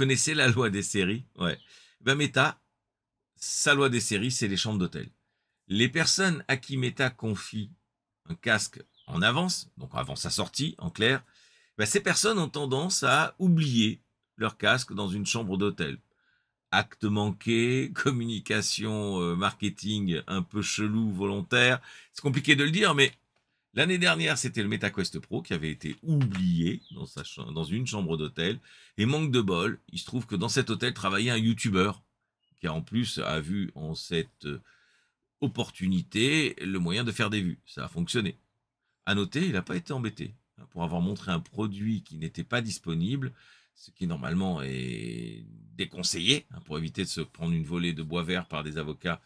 connaissez la loi des séries Ouais. Ben Meta, sa loi des séries, c'est les chambres d'hôtel. Les personnes à qui Meta confie un casque en avance, donc avant sa sortie, en clair, ben, ces personnes ont tendance à oublier leur casque dans une chambre d'hôtel. Acte manqué, communication, euh, marketing un peu chelou, volontaire. C'est compliqué de le dire, mais L'année dernière, c'était le MetaQuest Pro qui avait été oublié dans, une chambre d'hôtel. Et manque de bol, il se trouve que dans cet hôtel travaillait un YouTuber qui en plus a vu en cette euh, opportunité le moyen de faire des vues. Ça a fonctionné. À noter, il n'a pas été embêté hein, pour avoir montré un produit qui n'était pas disponible, ce qui normalement est déconseillé hein, pour éviter de se prendre une volée de bois vert par des avocats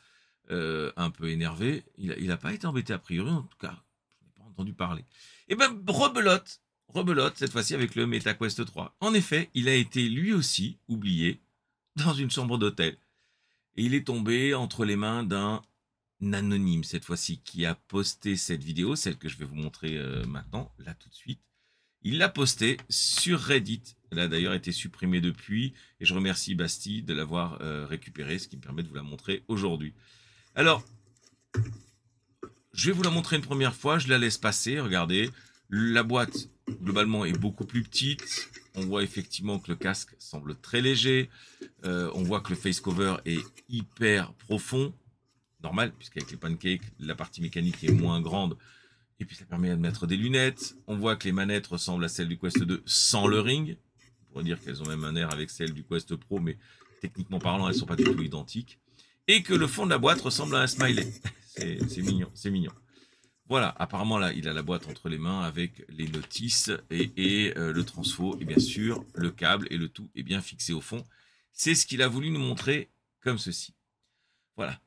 euh, un peu énervés. Il n'a pas été embêté a priori, en tout cas entendu parler. Et eh ben rebelote, rebelote cette fois-ci avec le MetaQuest 3. En effet, il a été lui aussi oublié dans une chambre d'hôtel. Et il est tombé entre les mains d'un anonyme cette fois-ci qui a posté cette vidéo, celle que je vais vous montrer euh, maintenant, là tout de suite. Il l'a postée sur Reddit. Elle a d'ailleurs été supprimée depuis et je remercie Bastille de l'avoir récupéré, euh, récupérée, ce qui me permet de vous la montrer aujourd'hui. Alors, je vais vous la montrer une première fois, je la laisse passer, regardez. La boîte, globalement, est beaucoup plus petite. On voit effectivement que le casque semble très léger. Euh, on voit que le face cover est hyper profond. Normal, puisqu'avec les pancakes, la partie mécanique est moins grande. Et puis ça permet de mettre des lunettes. On voit que les manettes ressemblent à celles du Quest 2 sans le ring. On pourrait dire qu'elles ont même un air avec celles du Quest Pro, mais techniquement parlant, elles ne sont pas du tout identiques et que le fond de la boîte ressemble à un smiley. C'est mignon, c'est mignon. Voilà, apparemment là, il a la boîte entre les mains avec les notices et, euh, le transfo et bien sûr le câble et le tout est bien fixé au fond. C'est ce qu'il a voulu nous montrer comme ceci. Voilà.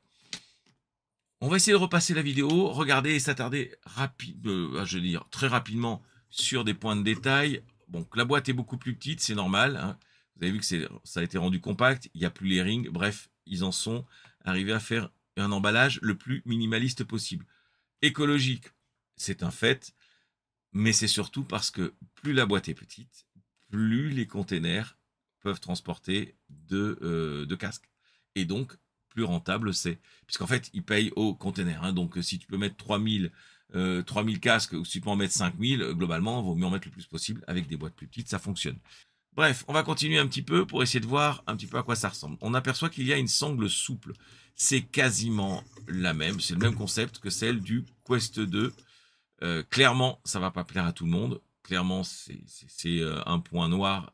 On va essayer de repasser la vidéo, regarder et s'attarder rapide, euh, ah, je très rapidement sur des points de détail. Donc la boîte est beaucoup plus petite, c'est normal. Hein. Vous avez vu que ça a été rendu compact, il n'y a plus les rings. Bref, ils en sont arrivés à faire un emballage le plus minimaliste possible. Écologique, c'est un fait, mais c'est surtout parce que plus la boîte est petite, plus les containers peuvent transporter de, euh, casques. Et donc, plus rentable c'est. Puisqu'en fait, ils payent au container. Hein. Donc, si tu peux mettre 3000, 3000 euh, casques ou si tu peux en mettre 5000, globalement, il vaut mieux en mettre le plus possible avec des boîtes plus petites, ça fonctionne. Bref, on va continuer un petit peu pour essayer de voir un petit peu à quoi ça ressemble. On aperçoit qu'il y a une sangle souple. C'est quasiment la même, c'est le même concept que celle du Quest 2. Euh, clairement, ça va pas plaire à tout le monde. Clairement, c'est euh, un point noir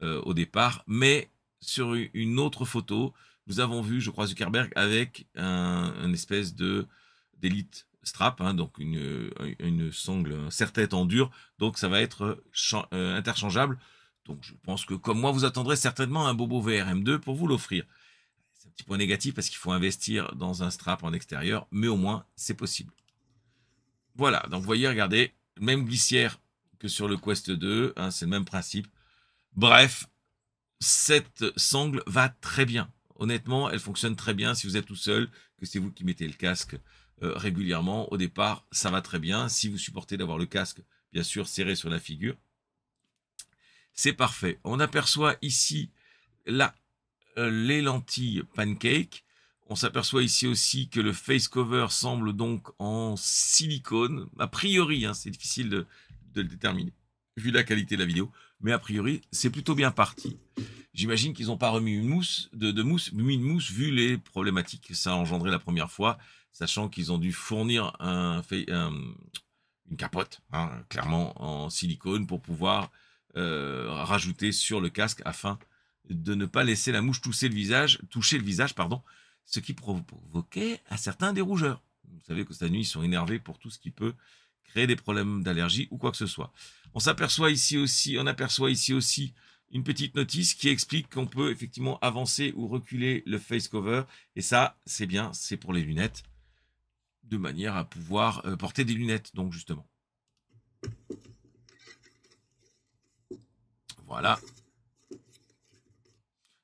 euh, au départ. Mais sur une autre photo, nous avons vu, je crois, Zuckerberg avec un, une espèce de d'élite strap, hein, donc une, sangle, un en dur. Donc ça va être interchangeable. Donc je pense que comme moi, vous attendrez certainement un Bobo VRM2 pour vous l'offrir. C'est un petit point négatif parce qu'il faut investir dans un strap en extérieur, mais au moins c'est possible. Voilà, donc vous voyez, regardez, même glissière que sur le Quest 2, hein, c'est le même principe. Bref, cette sangle va très bien. Honnêtement, elle fonctionne très bien si vous êtes tout seul, que c'est vous qui mettez le casque euh, régulièrement. Au départ, ça va très bien. Si vous supportez d'avoir le casque, bien sûr, serré sur la figure, c'est parfait. On aperçoit ici, la euh, les lentilles pancake. On s'aperçoit ici aussi que le face cover semble donc en silicone. A priori, hein, c'est difficile de, le déterminer, vu la qualité de la vidéo. Mais a priori, c'est plutôt bien parti. J'imagine qu'ils n'ont pas remis une mousse, de, mousse, une mousse, vu les problématiques que ça a engendré la première fois, sachant qu'ils ont dû fournir une capote, hein, clairement en silicone, pour pouvoir euh, rajouter sur le casque afin de ne pas laisser la mouche toucher le visage, toucher le visage pardon, ce qui provoquait à certains des rougeurs. Vous savez que cette nuit, ils sont énervés pour tout ce qui peut créer des problèmes d'allergie ou quoi que ce soit. On s'aperçoit ici aussi, on aperçoit ici aussi une petite notice qui explique qu'on peut effectivement avancer ou reculer le face cover. Et ça, c'est bien, c'est pour les lunettes, de manière à pouvoir euh, porter des lunettes, donc justement. Voilà.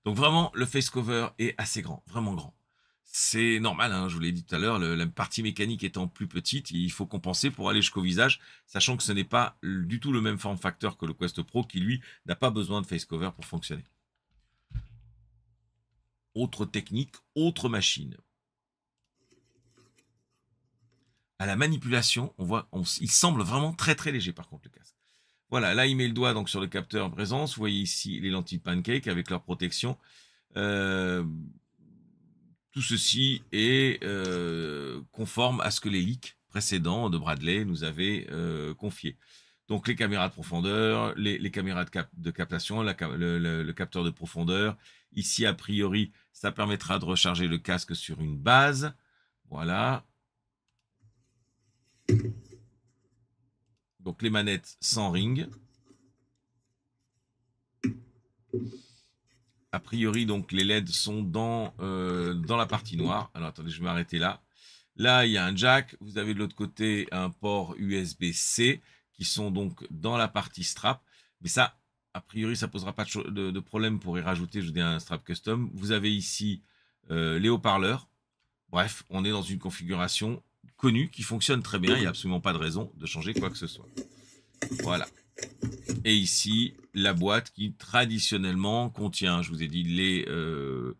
Donc vraiment, le face cover est assez grand, vraiment grand. C'est normal, hein, je vous l'ai dit tout à l'heure, la partie mécanique étant plus petite, il faut compenser pour aller jusqu'au visage, sachant que ce n'est pas du tout le même form factor que le Quest Pro qui, lui, n'a pas besoin de face cover pour fonctionner. Autre technique, autre machine. À la manipulation, on voit, il semble vraiment très très léger par contre le casque. Voilà, là, il met le doigt donc sur le capteur présence. Vous voyez ici les lentilles pancake avec leur protection. Euh, tout ceci est euh, conforme à ce que les leaks précédents de Bradley nous avaient euh, confié. Donc les caméras de profondeur, les, caméras de, captation, le, capteur de profondeur. Ici, a priori, ça permettra de recharger le casque sur une base. Voilà. Donc les manettes sans ring. A priori, donc les LED sont dans, euh, dans la partie noire. Alors attendez, je vais m'arrêter là. Là, il y a un jack. Vous avez de l'autre côté un port USB-C qui sont donc dans la partie strap. Mais ça, a priori, ça posera pas de, problème pour y rajouter, je dis, un strap custom. Vous avez ici euh, les haut-parleurs. Bref, on est dans une configuration connu, qui fonctionne très bien. Il n'y a absolument pas de raison de changer quoi que ce soit. Voilà. Et ici, la boîte qui traditionnellement contient, je vous ai dit, les, euh,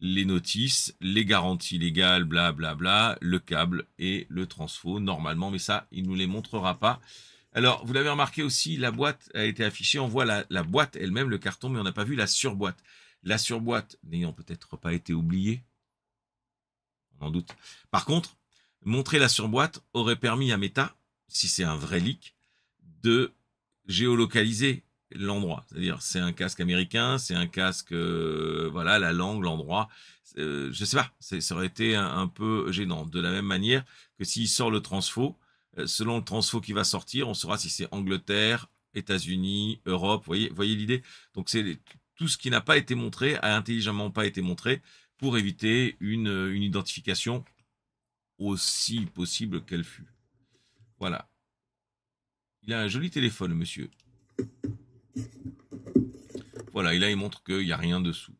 les notices, les garanties légales, blablabla, le câble et le transfo normalement, mais ça, il ne nous les montrera pas. Alors, vous l'avez remarqué aussi, la boîte a été affichée, on voit la, la boîte elle-même, le carton, mais on n'a pas vu la surboîte. La surboîte n'ayant peut-être pas été oubliée, on en doute. Par contre, Montrer la surboîte aurait permis à Meta, si c'est un vrai leak, de géolocaliser l'endroit. C'est-à-dire, c'est un casque américain, c'est un casque, euh, voilà, la langue, l'endroit. Je euh, je sais pas, ça aurait été un, peu gênant. De la même manière que s'il sort le transfo, euh, selon le transfo qui va sortir, on saura si c'est Angleterre, États-Unis, Europe. Voyez, voyez l'idée. Donc c'est tout ce qui n'a pas été montré a intelligemment pas été montré pour éviter une, une identification aussi possible qu'elle fût. Voilà. Il a un joli téléphone, monsieur. Voilà, et là, il montre qu'il n'y a rien dessous.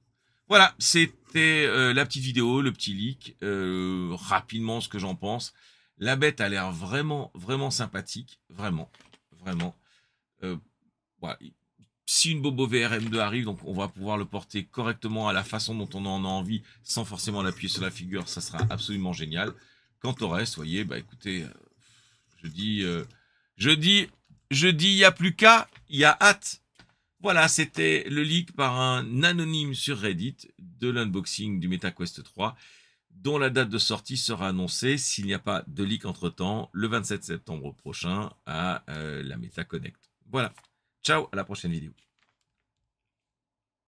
Voilà, c'était euh, la petite vidéo, le petit leak. Euh, rapidement, ce que j'en pense. La bête a l'air vraiment, vraiment sympathique. Vraiment, vraiment. Euh, si une Bobo VRM2 arrive, donc on va pouvoir le porter correctement à la façon dont on en a envie, sans forcément l'appuyer sur la figure, ça sera absolument génial. Quant au reste, voyez, bah écoutez, euh, euh, je dis, je dis, je dis, il n'y a plus qu'à, il y a hâte. Voilà, c'était le leak par un anonyme sur Reddit de l'unboxing du MetaQuest 3, dont la date de sortie sera annoncée, s'il n'y a pas de leak entre-temps, le 27 septembre prochain à euh, la MetaConnect. Voilà, ciao, à la prochaine vidéo.